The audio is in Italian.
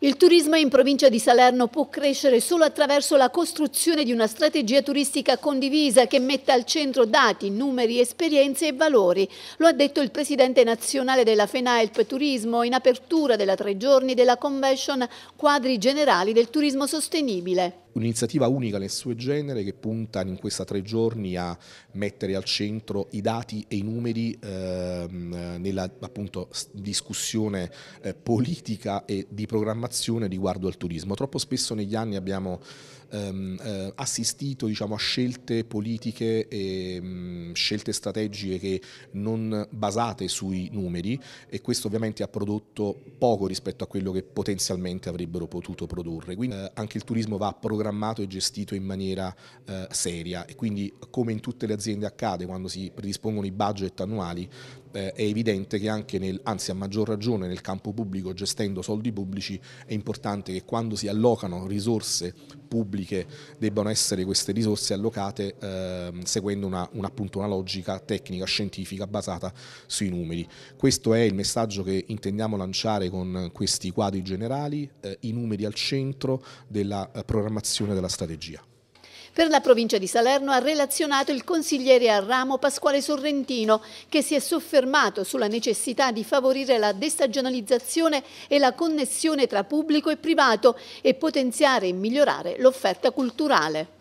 Il turismo in provincia di Salerno può crescere solo attraverso la costruzione di una strategia turistica condivisa che metta al centro dati, numeri, esperienze e valori. Lo ha detto il presidente nazionale della FENAELP Turismo in apertura della tre giorni della convention Quadri Generali del Turismo Sostenibile. Un'iniziativa unica nel suo genere che punta in questi tre giorni a mettere al centro i dati e i numeri ehm, nella appunto, discussione eh, politica e di programmazione informazione riguardo al turismo. Troppo spesso negli anni abbiamo ehm, eh, assistito diciamo, a scelte politiche e mh, mm, scelte strategiche che non basate sui numeri e questo ovviamente ha prodotto poco rispetto a quello che potenzialmente avrebbero potuto produrre. Quindi eh, anche il turismo va programmato e gestito in maniera eh, seria e quindi come in tutte le aziende accade quando si predispongono i budget annuali eh, è evidente che anche nel, anzi a maggior ragione nel campo pubblico gestendo soldi pubblici è importante che quando si allocano risorse pubbliche debbano essere queste risorse allocate eh, seguendo una, un, appunto, una logica tecnica, scientifica basata sui numeri. Questo è il messaggio che intendiamo lanciare con questi quadri generali, eh, i numeri al centro della eh, programmazione della strategia. Per la provincia di Salerno ha relazionato il consigliere a ramo Pasquale Sorrentino che si è soffermato sulla necessità di favorire la destagionalizzazione e la connessione tra pubblico e privato e potenziare e migliorare l'offerta culturale.